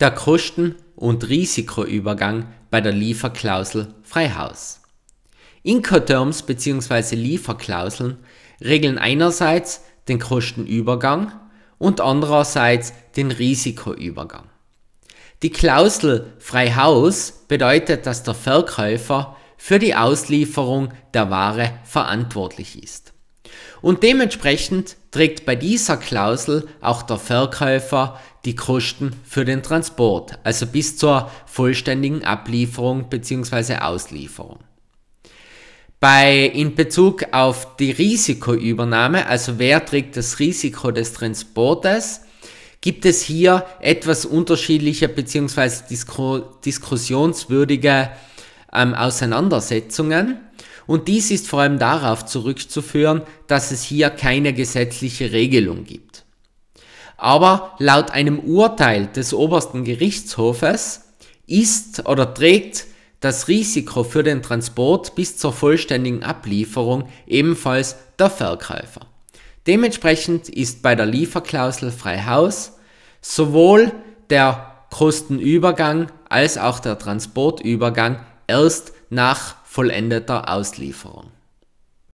der Kosten- und Risikoübergang bei der Lieferklausel Freihaus. Incoterms bzw. Lieferklauseln regeln einerseits den Kostenübergang und andererseits den Risikoübergang. Die Klausel Freihaus bedeutet, dass der Verkäufer für die Auslieferung der Ware verantwortlich ist. Und dementsprechend trägt bei dieser Klausel auch der Verkäufer die Kosten für den Transport, also bis zur vollständigen Ablieferung bzw. Auslieferung. Bei, in Bezug auf die Risikoübernahme, also wer trägt das Risiko des Transportes, gibt es hier etwas unterschiedliche bzw. Disku diskussionswürdige ähm, Auseinandersetzungen. Und dies ist vor allem darauf zurückzuführen, dass es hier keine gesetzliche Regelung gibt. Aber laut einem Urteil des obersten Gerichtshofes ist oder trägt das Risiko für den Transport bis zur vollständigen Ablieferung ebenfalls der Verkäufer. Dementsprechend ist bei der Lieferklausel frei Haus sowohl der Kostenübergang als auch der Transportübergang erst nach vollendeter Auslieferung.